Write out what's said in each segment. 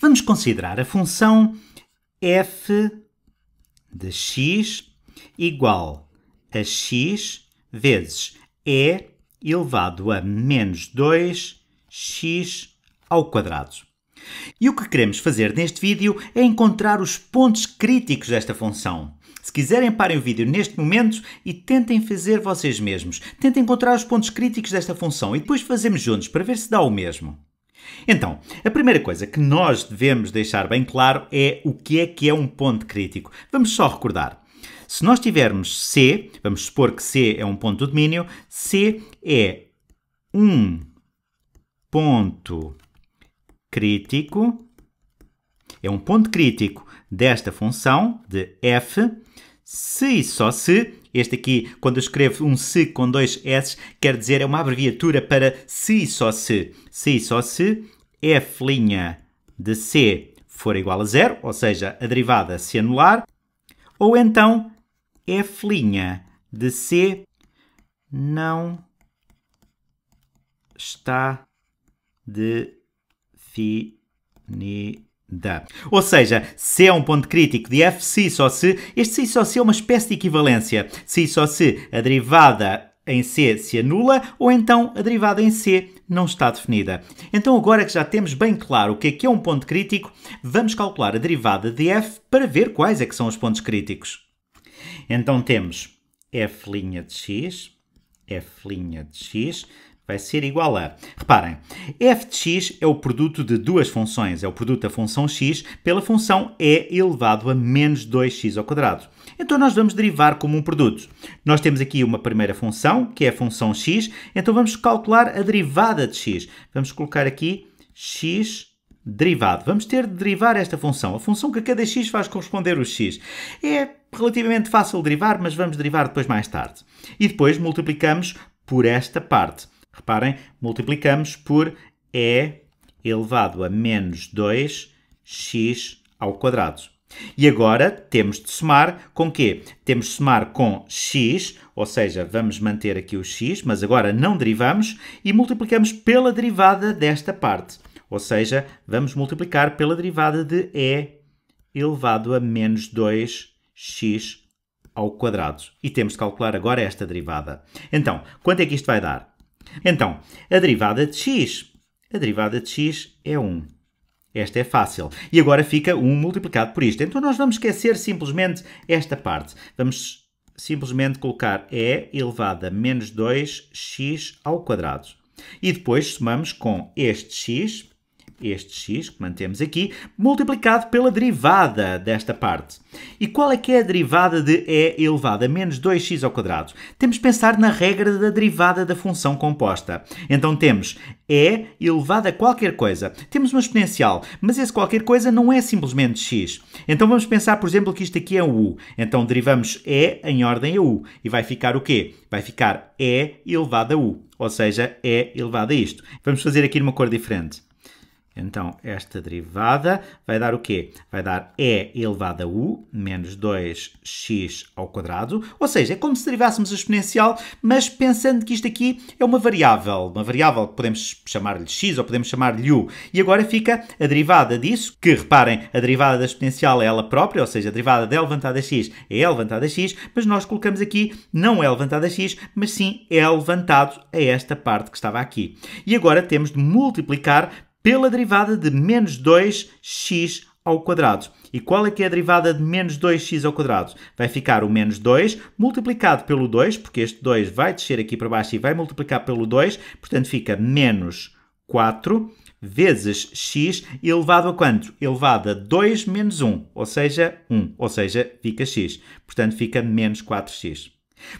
Vamos considerar a função f de x igual a x vezes e elevado a menos 2x ao quadrado. E o que queremos fazer neste vídeo é encontrar os pontos críticos desta função. Se quiserem, parem o vídeo neste momento e tentem fazer vocês mesmos. Tentem encontrar os pontos críticos desta função e depois fazemos juntos para ver se dá o mesmo. Então, a primeira coisa que nós devemos deixar bem claro é o que é que é um ponto crítico. Vamos só recordar. Se nós tivermos C, vamos supor que C é um ponto do domínio, C é um ponto crítico, é um ponto crítico desta função de f, se e só se este aqui, quando eu escrevo um se com dois S, quer dizer é uma abreviatura para se só se. Se só se f' de c for igual a zero, ou seja, a derivada se anular, ou então f' de c não está definida da. Ou seja, se é um ponto crítico de f se só se, este se só se é uma espécie de equivalência. Se só se a derivada em C se anula ou então a derivada em C não está definida. Então, agora que já temos bem claro o que é que é um ponto crítico, vamos calcular a derivada de f para ver quais é que são os pontos críticos. Então temos f' de x, f' de x vai ser igual a. Reparem, f de x é o produto de duas funções, é o produto da função x pela função e elevado a menos 2x ao quadrado. Então nós vamos derivar como um produto. Nós temos aqui uma primeira função, que é a função x, então vamos calcular a derivada de x. Vamos colocar aqui x derivado. Vamos ter de derivar esta função, a função que a cada x faz corresponder o x. É relativamente fácil derivar, mas vamos derivar depois mais tarde. E depois multiplicamos por esta parte. Reparem, multiplicamos por e elevado a menos 2x ao quadrado. E agora temos de somar com quê? Temos de somar com x, ou seja, vamos manter aqui o x, mas agora não derivamos e multiplicamos pela derivada desta parte. Ou seja, vamos multiplicar pela derivada de e elevado a menos 2x ao quadrado. E temos de calcular agora esta derivada. Então, quanto é que isto vai dar? Então, a derivada de x. A derivada de x é 1. Esta é fácil. E agora fica 1 multiplicado por isto. Então nós vamos esquecer simplesmente esta parte. Vamos simplesmente colocar e elevado a menos 2x ao quadrado. E depois somamos com este x este x que mantemos aqui, multiplicado pela derivada desta parte. E qual é que é a derivada de e elevado a menos 2x ao quadrado? Temos de pensar na regra da derivada da função composta. Então temos e elevado a qualquer coisa. Temos uma exponencial, mas esse qualquer coisa não é simplesmente x. Então vamos pensar, por exemplo, que isto aqui é u. Então derivamos e em ordem a u. E vai ficar o quê? Vai ficar e elevado a u. Ou seja, e elevado a isto. Vamos fazer aqui numa cor diferente. Então, esta derivada vai dar o quê? Vai dar e elevado a u menos 2x ao quadrado. Ou seja, é como se derivássemos a exponencial, mas pensando que isto aqui é uma variável. Uma variável que podemos chamar-lhe x ou podemos chamar-lhe u. E agora fica a derivada disso, que reparem, a derivada da exponencial é ela própria, ou seja, a derivada de e levantada a x é e levantada a x, mas nós colocamos aqui não e levantada a x, mas sim e levantado a esta parte que estava aqui. E agora temos de multiplicar pela derivada de menos 2x ao quadrado. E qual é que é a derivada de menos 2x ao quadrado? Vai ficar o menos 2 multiplicado pelo 2, porque este 2 vai descer aqui para baixo e vai multiplicar pelo 2, portanto fica menos 4 vezes x elevado a quanto? Elevado a 2 menos 1, ou seja, 1, ou seja, fica x. Portanto, fica menos 4x.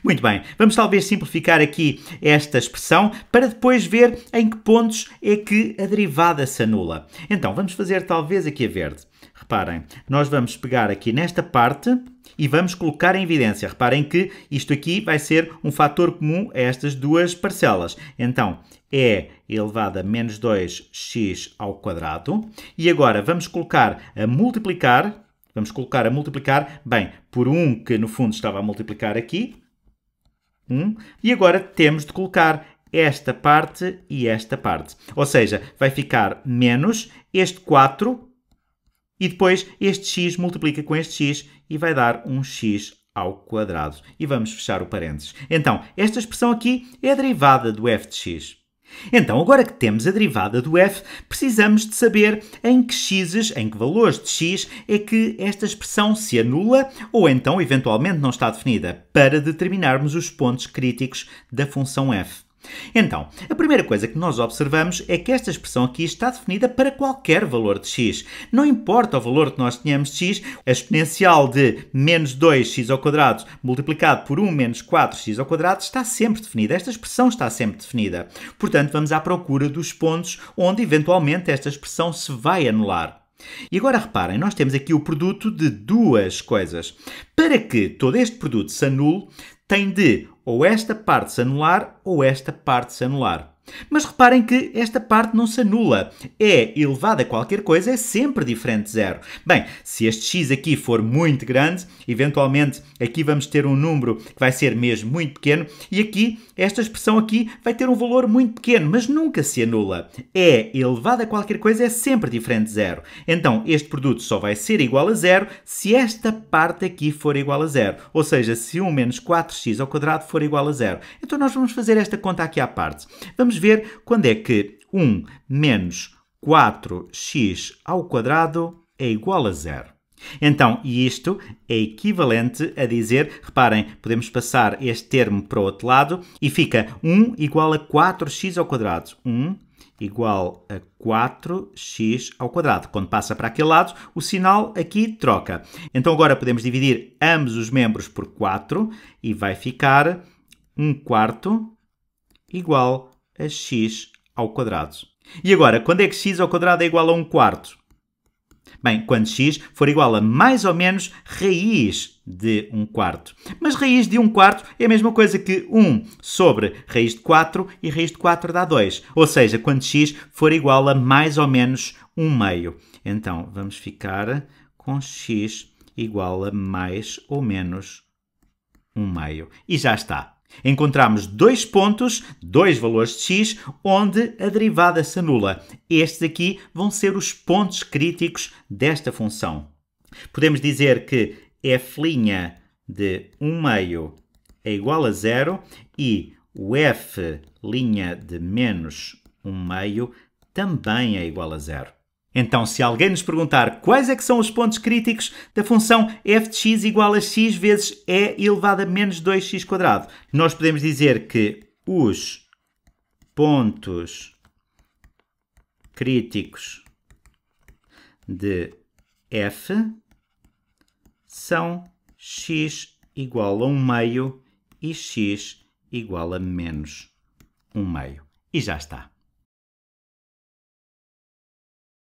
Muito bem, vamos talvez simplificar aqui esta expressão para depois ver em que pontos é que a derivada se anula. Então, vamos fazer talvez aqui a verde. Reparem, nós vamos pegar aqui nesta parte e vamos colocar em evidência. Reparem que isto aqui vai ser um fator comum a estas duas parcelas. Então, é elevado a menos 2x ao quadrado. E agora vamos colocar a multiplicar, vamos colocar a multiplicar, bem, por 1 um que no fundo estava a multiplicar aqui, 1 e agora temos de colocar esta parte e esta parte. Ou seja, vai ficar menos este 4 e depois este x multiplica com este x e vai dar um x ao quadrado. E vamos fechar o parênteses. Então, esta expressão aqui é a derivada do f de x. Então, agora que temos a derivada do f, precisamos de saber em que x, em que valores de x, é que esta expressão se anula ou então, eventualmente, não está definida, para determinarmos os pontos críticos da função f. Então, a primeira coisa que nós observamos é que esta expressão aqui está definida para qualquer valor de x. Não importa o valor que nós tenhamos de x, a exponencial de menos 2x ao quadrado multiplicado por 1 menos 4x ao quadrado está sempre definida. Esta expressão está sempre definida. Portanto, vamos à procura dos pontos onde eventualmente esta expressão se vai anular. E agora reparem, nós temos aqui o produto de duas coisas. Para que todo este produto se anule, tem de ou esta parte se anular ou esta parte se anular. Mas reparem que esta parte não se anula. E é elevado a qualquer coisa é sempre diferente de zero. Bem, se este x aqui for muito grande, eventualmente aqui vamos ter um número que vai ser mesmo muito pequeno e aqui, esta expressão aqui vai ter um valor muito pequeno, mas nunca se anula. E é elevado a qualquer coisa é sempre diferente de zero. Então, este produto só vai ser igual a zero se esta parte aqui for igual a zero. Ou seja, se 1 menos 4x ao quadrado for igual a zero. Então nós vamos fazer esta conta aqui à parte. Vamos ver quando é que 1 menos 4x ao quadrado é igual a zero. Então, isto é equivalente a dizer, reparem, podemos passar este termo para o outro lado e fica 1 igual a 4x ao quadrado. 1 igual a 4x ao quadrado. Quando passa para aquele lado, o sinal aqui troca. Então agora podemos dividir ambos os membros por 4 e vai ficar 1 quarto igual a x ao quadrado. E agora, quando é que x ao quadrado é igual a 1 quarto? Bem, quando x for igual a mais ou menos raiz de 1 quarto. Mas raiz de 1 quarto é a mesma coisa que 1 sobre raiz de 4 e raiz de 4 dá 2. Ou seja, quando x for igual a mais ou menos 1 meio. Então, vamos ficar com x igual a mais ou menos 1 meio. E já está. Encontramos dois pontos, dois valores de x, onde a derivada se anula. Estes aqui vão ser os pontos críticos desta função. Podemos dizer que f' de 1 meio é igual a zero e o f' de menos 1 meio também é igual a zero. Então, se alguém nos perguntar quais é que são os pontos críticos da função f de x igual a x vezes e elevado a menos 2x², nós podemos dizer que os pontos críticos de f são x igual a 1 meio e x igual a menos 1 meio. E já está.